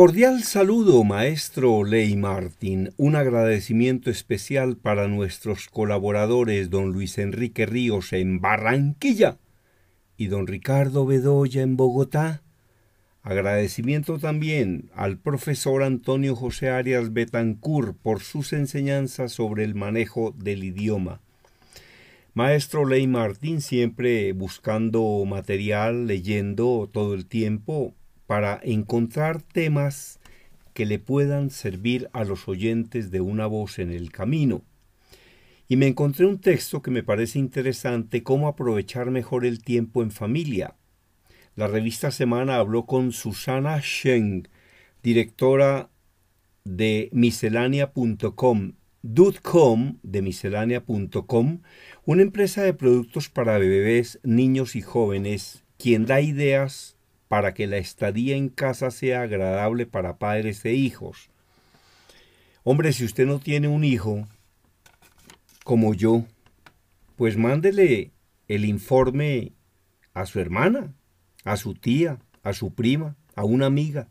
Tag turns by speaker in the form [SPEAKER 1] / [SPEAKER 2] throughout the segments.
[SPEAKER 1] Cordial saludo, maestro Ley Martín. Un agradecimiento especial para nuestros colaboradores, don Luis Enrique Ríos en Barranquilla y don Ricardo Bedoya en Bogotá. Agradecimiento también al profesor Antonio José Arias Betancur por sus enseñanzas sobre el manejo del idioma. Maestro Ley Martín siempre buscando material, leyendo todo el tiempo, para encontrar temas que le puedan servir a los oyentes de una voz en el camino. Y me encontré un texto que me parece interesante, cómo aprovechar mejor el tiempo en familia. La revista Semana habló con Susana Sheng, directora de miscelánea.com, de miscelánea.com, una empresa de productos para bebés, niños y jóvenes, quien da ideas para que la estadía en casa sea agradable para padres e hijos. Hombre, si usted no tiene un hijo como yo, pues mándele el informe a su hermana, a su tía, a su prima, a una amiga.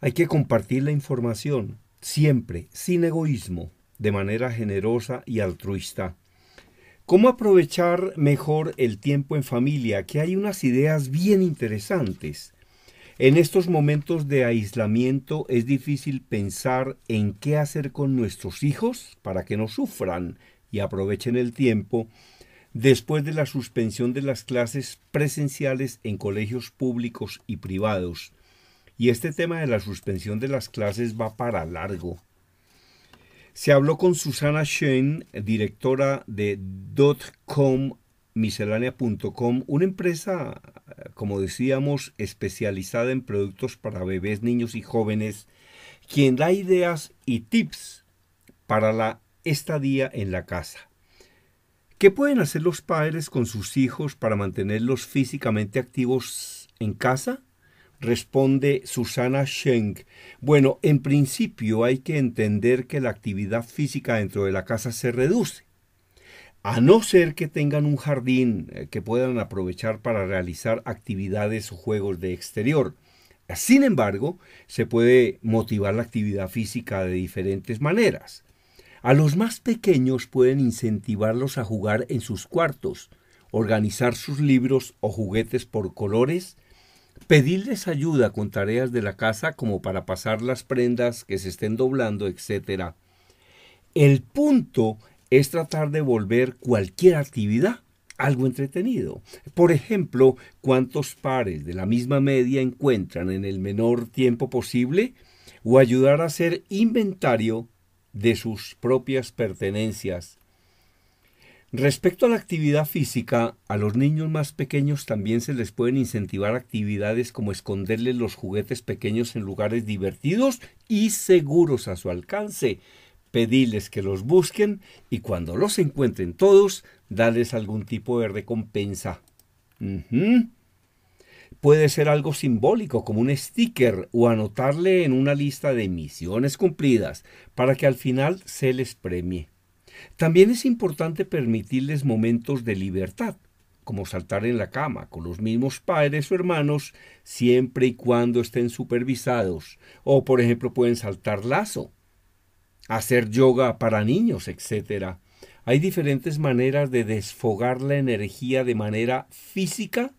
[SPEAKER 1] Hay que compartir la información siempre, sin egoísmo, de manera generosa y altruista. ¿Cómo aprovechar mejor el tiempo en familia? Que hay unas ideas bien interesantes. En estos momentos de aislamiento es difícil pensar en qué hacer con nuestros hijos para que no sufran y aprovechen el tiempo después de la suspensión de las clases presenciales en colegios públicos y privados. Y este tema de la suspensión de las clases va para largo. Se habló con Susana Shane, directora de Dotcom, una empresa, como decíamos, especializada en productos para bebés, niños y jóvenes, quien da ideas y tips para la estadía en la casa. ¿Qué pueden hacer los padres con sus hijos para mantenerlos físicamente activos en casa? Responde Susana Schenk. Bueno, en principio hay que entender que la actividad física dentro de la casa se reduce. A no ser que tengan un jardín eh, que puedan aprovechar para realizar actividades o juegos de exterior. Sin embargo, se puede motivar la actividad física de diferentes maneras. A los más pequeños pueden incentivarlos a jugar en sus cuartos, organizar sus libros o juguetes por colores, pedirles ayuda con tareas de la casa como para pasar las prendas que se estén doblando, etc. El punto es tratar de volver cualquier actividad algo entretenido. Por ejemplo, cuántos pares de la misma media encuentran en el menor tiempo posible o ayudar a hacer inventario de sus propias pertenencias. Respecto a la actividad física, a los niños más pequeños también se les pueden incentivar actividades como esconderles los juguetes pequeños en lugares divertidos y seguros a su alcance, pedirles que los busquen y cuando los encuentren todos, darles algún tipo de recompensa. Puede ser algo simbólico, como un sticker, o anotarle en una lista de misiones cumplidas, para que al final se les premie. También es importante permitirles momentos de libertad, como saltar en la cama con los mismos padres o hermanos, siempre y cuando estén supervisados, o por ejemplo pueden saltar lazo, hacer yoga para niños, etc. Hay diferentes maneras de desfogar la energía de manera física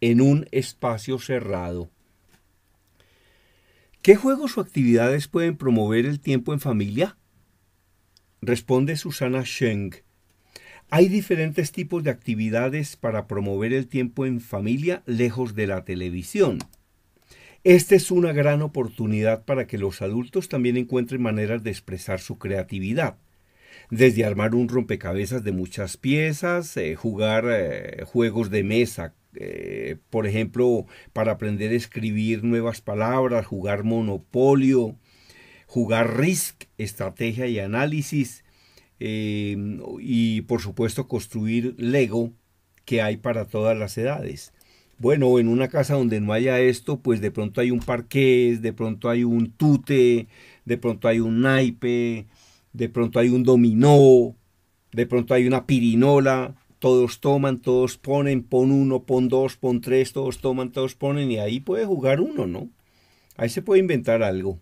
[SPEAKER 1] en un espacio cerrado. ¿Qué juegos o actividades pueden promover el tiempo en familia? Responde Susana Schenk. Hay diferentes tipos de actividades para promover el tiempo en familia lejos de la televisión. Esta es una gran oportunidad para que los adultos también encuentren maneras de expresar su creatividad. Desde armar un rompecabezas de muchas piezas, eh, jugar eh, juegos de mesa, eh, por ejemplo, para aprender a escribir nuevas palabras, jugar monopolio, jugar risk, estrategia y análisis, eh, y por supuesto construir Lego que hay para todas las edades. Bueno, en una casa donde no haya esto, pues de pronto hay un parqués, de pronto hay un tute, de pronto hay un naipe, de pronto hay un dominó, de pronto hay una pirinola, todos toman, todos ponen, pon uno, pon dos, pon tres, todos toman, todos ponen y ahí puede jugar uno, ¿no? Ahí se puede inventar algo.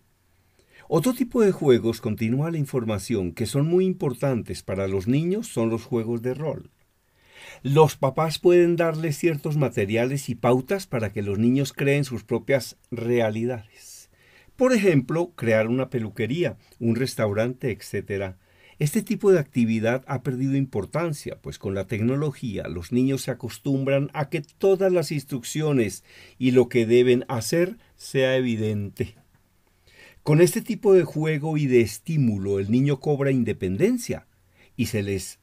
[SPEAKER 1] Otro tipo de juegos, continúa la información, que son muy importantes para los niños son los juegos de rol. Los papás pueden darles ciertos materiales y pautas para que los niños creen sus propias realidades. Por ejemplo, crear una peluquería, un restaurante, etc. Este tipo de actividad ha perdido importancia, pues con la tecnología los niños se acostumbran a que todas las instrucciones y lo que deben hacer sea evidente. Con este tipo de juego y de estímulo el niño cobra independencia y se les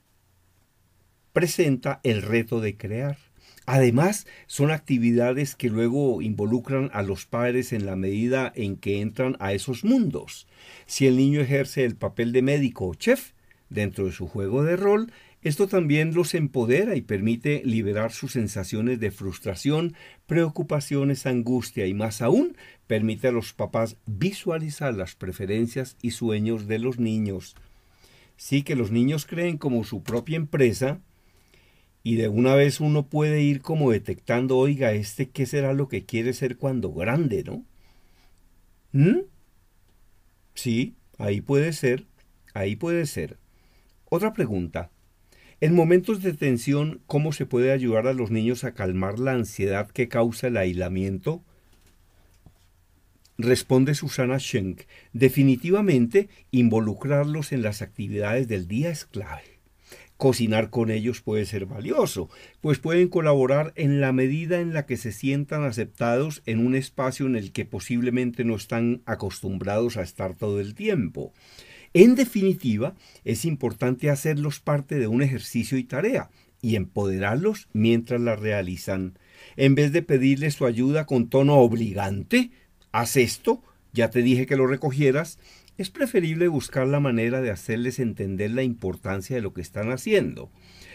[SPEAKER 1] presenta el reto de crear. Además, son actividades que luego involucran a los padres en la medida en que entran a esos mundos. Si el niño ejerce el papel de médico o chef dentro de su juego de rol, esto también los empodera y permite liberar sus sensaciones de frustración, preocupaciones, angustia y más aún permite a los papás visualizar las preferencias y sueños de los niños. Sí que los niños creen como su propia empresa y de una vez uno puede ir como detectando, oiga, este qué será lo que quiere ser cuando grande, ¿no? ¿Mm? Sí, ahí puede ser, ahí puede ser. Otra pregunta. En momentos de tensión, ¿cómo se puede ayudar a los niños a calmar la ansiedad que causa el aislamiento? Responde Susana Schenk, definitivamente involucrarlos en las actividades del día es clave. Cocinar con ellos puede ser valioso, pues pueden colaborar en la medida en la que se sientan aceptados en un espacio en el que posiblemente no están acostumbrados a estar todo el tiempo. En definitiva, es importante hacerlos parte de un ejercicio y tarea y empoderarlos mientras la realizan. En vez de pedirles su ayuda con tono obligante, haz esto, ya te dije que lo recogieras, es preferible buscar la manera de hacerles entender la importancia de lo que están haciendo.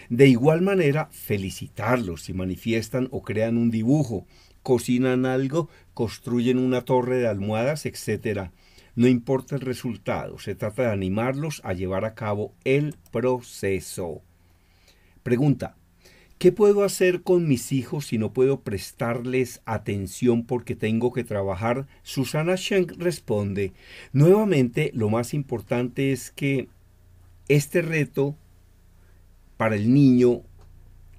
[SPEAKER 1] De igual manera, felicitarlos si manifiestan o crean un dibujo, cocinan algo, construyen una torre de almohadas, etc. No importa el resultado, se trata de animarlos a llevar a cabo el proceso. Pregunta, ¿qué puedo hacer con mis hijos si no puedo prestarles atención porque tengo que trabajar? Susana Schenk responde, nuevamente lo más importante es que este reto para el niño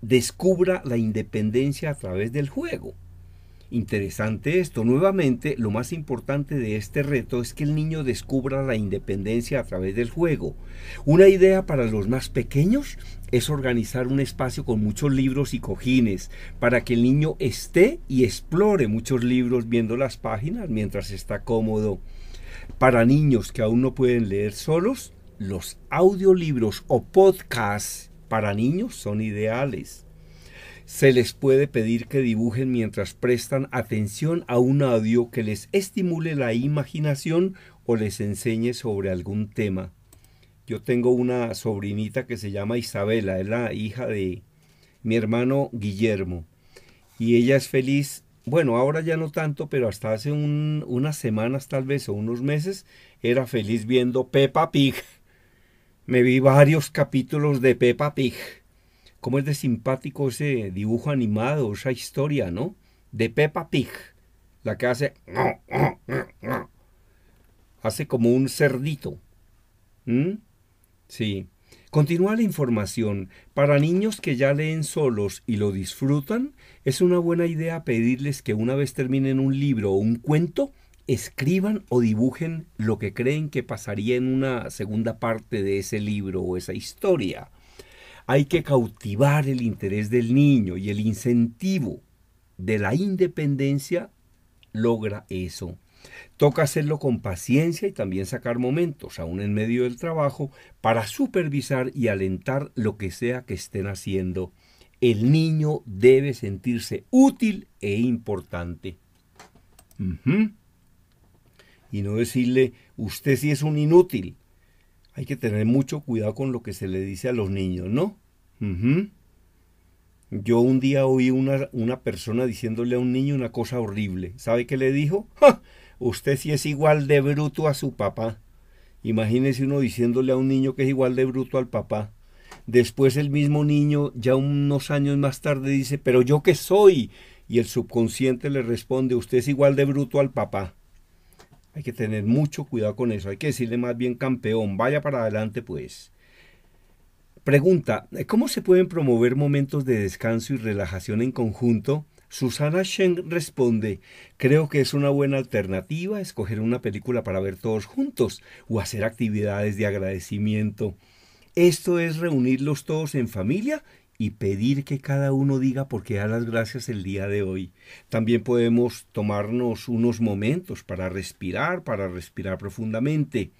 [SPEAKER 1] descubra la independencia a través del juego. Interesante esto. Nuevamente, lo más importante de este reto es que el niño descubra la independencia a través del juego. Una idea para los más pequeños es organizar un espacio con muchos libros y cojines para que el niño esté y explore muchos libros viendo las páginas mientras está cómodo. Para niños que aún no pueden leer solos, los audiolibros o podcasts para niños son ideales. Se les puede pedir que dibujen mientras prestan atención a un audio que les estimule la imaginación o les enseñe sobre algún tema. Yo tengo una sobrinita que se llama Isabela, es la hija de mi hermano Guillermo. Y ella es feliz, bueno, ahora ya no tanto, pero hasta hace unas semanas tal vez o unos meses, era feliz viendo Peppa Pig. Me vi varios capítulos de Peppa Pig cómo es de simpático ese dibujo animado, esa historia, ¿no? De Peppa Pig, la que hace... Hace como un cerdito. Sí. Continúa la información. Para niños que ya leen solos y lo disfrutan, es una buena idea pedirles que una vez terminen un libro o un cuento, escriban o dibujen lo que creen que pasaría en una segunda parte de ese libro o esa historia. Hay que cautivar el interés del niño y el incentivo de la independencia logra eso. Toca hacerlo con paciencia y también sacar momentos, aún en medio del trabajo, para supervisar y alentar lo que sea que estén haciendo. El niño debe sentirse útil e importante. Y no decirle, usted sí es un inútil, hay que tener mucho cuidado con lo que se le dice a los niños, ¿no? Yo un día oí una, una persona diciéndole a un niño una cosa horrible. ¿Sabe qué le dijo? Usted sí es igual de bruto a su papá. Imagínese uno diciéndole a un niño que es igual de bruto al papá. Después el mismo niño, ya unos años más tarde, dice, pero yo qué soy. Y el subconsciente le responde, usted es igual de bruto al papá. Hay que tener mucho cuidado con eso. Hay que decirle más bien campeón, vaya para adelante pues. Pregunta, ¿cómo se pueden promover momentos de descanso y relajación en conjunto? Susana Shen responde, creo que es una buena alternativa escoger una película para ver todos juntos o hacer actividades de agradecimiento. Esto es reunirlos todos en familia y pedir que cada uno diga por qué da las gracias el día de hoy. También podemos tomarnos unos momentos para respirar, para respirar profundamente.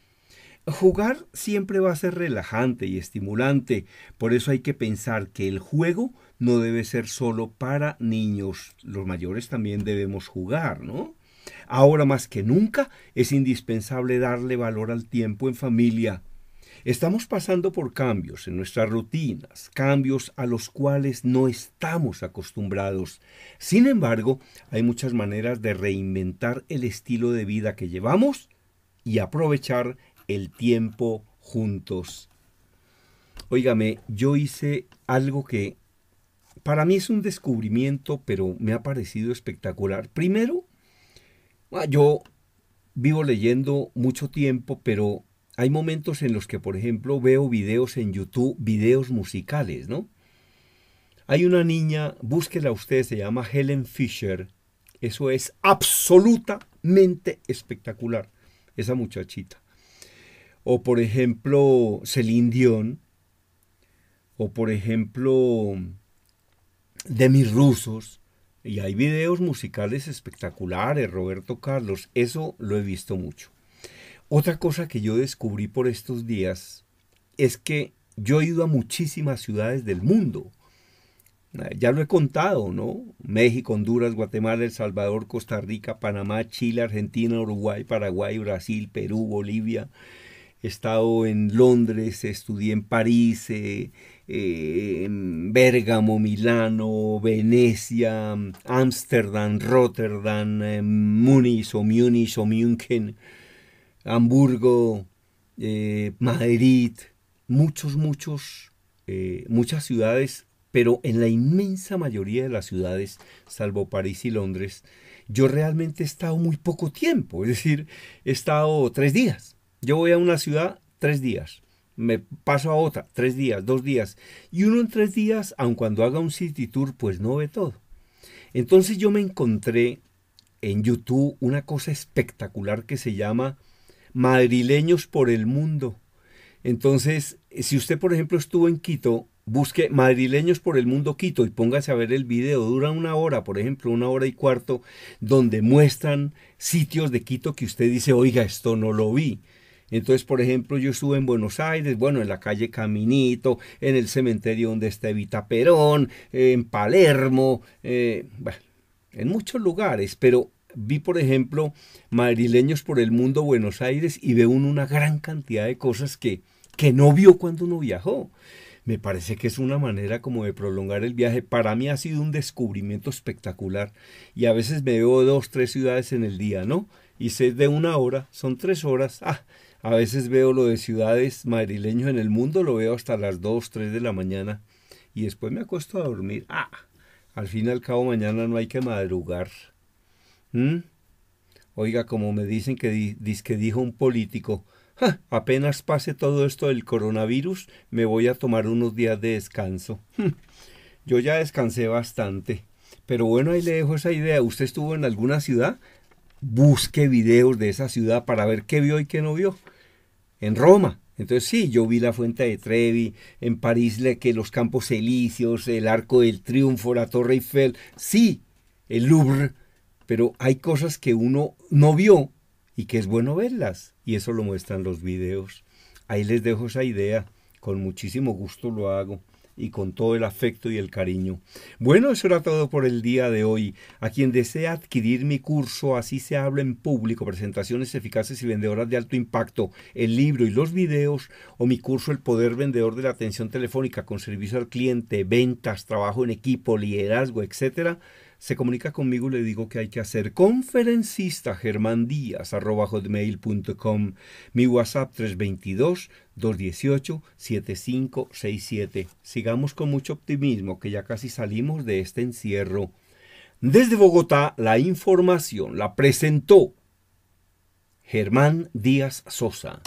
[SPEAKER 1] Jugar siempre va a ser relajante y estimulante, por eso hay que pensar que el juego no debe ser solo para niños, los mayores también debemos jugar, ¿no? Ahora más que nunca es indispensable darle valor al tiempo en familia, Estamos pasando por cambios en nuestras rutinas, cambios a los cuales no estamos acostumbrados. Sin embargo, hay muchas maneras de reinventar el estilo de vida que llevamos y aprovechar el tiempo juntos. Óigame, yo hice algo que para mí es un descubrimiento, pero me ha parecido espectacular. Primero, ah, yo vivo leyendo mucho tiempo, pero hay momentos en los que, por ejemplo, veo videos en YouTube, videos musicales, ¿no? Hay una niña, búsquela usted, se llama Helen Fisher. Eso es absolutamente espectacular, esa muchachita. O por ejemplo, Celine Dion. O por ejemplo, de mis rusos. Y hay videos musicales espectaculares, Roberto Carlos. Eso lo he visto mucho. Otra cosa que yo descubrí por estos días es que yo he ido a muchísimas ciudades del mundo. Ah, ya lo he contado, ¿no? México, Honduras, Guatemala, El Salvador, Costa Rica, Panamá, Chile, Argentina, Uruguay, Paraguay, Brasil, Perú, Bolivia. He estado en Londres, estudié en París, eh, eh, en Bérgamo, Milano, Venecia, mm, Ámsterdam, Rotterdam, eh, Múnich o Múnich o München. Hamburgo, eh, Madrid, muchos, muchos, eh, muchas ciudades, pero en la inmensa mayoría de las ciudades, salvo París y Londres, yo realmente he estado muy poco tiempo, es decir, he estado tres días. Yo voy a una ciudad tres días, me paso a otra tres días, dos días, y uno en tres días, aun cuando haga un city tour, pues no ve todo. Entonces yo me encontré en YouTube una cosa espectacular que se llama madrileños por el mundo. Entonces, si usted, por ejemplo, estuvo en Quito, busque madrileños por el mundo Quito y póngase a ver el video. Dura una hora, por ejemplo, una hora y cuarto, donde muestran sitios de Quito que usted dice, oiga, esto no lo vi. Entonces, por ejemplo, yo estuve en Buenos Aires, bueno, en la calle Caminito, en el cementerio donde está Evita Perón, en Palermo, eh, en muchos lugares, pero vi, por ejemplo, madrileños por el mundo, Buenos Aires, y veo una gran cantidad de cosas que, que no vio cuando uno viajó. Me parece que es una manera como de prolongar el viaje. Para mí ha sido un descubrimiento espectacular. Y a veces me veo dos, tres ciudades en el día, ¿no? Y sé de una hora, son tres horas. Ah, a veces veo lo de ciudades madrileños en el mundo, lo veo hasta las dos, tres de la mañana y después me acuesto a dormir. Ah, al fin y al cabo mañana no hay que madrugar. ¿Mm? Oiga, como me dicen que, dijo un político, ah, apenas pase todo esto del coronavirus, me voy a tomar unos días de descanso. Hmm, yo ya descansé bastante. Pero bueno, ahí le dejo esa idea. ¿Usted estuvo en alguna ciudad? Busque videos de esa ciudad para ver qué vio y qué no vio. En Roma, entonces sí, yo vi la fuente de Trevi, en París le, que los Campos Elíseos, el Arco del Triunfo, la Torre Eiffel, sí, el Louvre, pero hay cosas que uno no vio y que es bueno verlas, y eso lo muestran los videos. Ahí les dejo esa idea, con muchísimo gusto lo hago y con todo el afecto y el cariño. Bueno, eso era todo por el día de hoy. A quien desea adquirir mi curso, así se habla en público, presentaciones eficaces y vendedoras de alto impacto, el libro y los videos, o mi curso El Poder Vendedor de la Atención Telefónica con servicio al cliente, ventas, trabajo en equipo, liderazgo, etcétera se comunica conmigo, y le digo que hay que hacer conferencista Germán Díaz, hotmail.com, mi WhatsApp 322-218-7567. Sigamos con mucho optimismo, que ya casi salimos de este encierro. Desde Bogotá, la información la presentó Germán Díaz Sosa.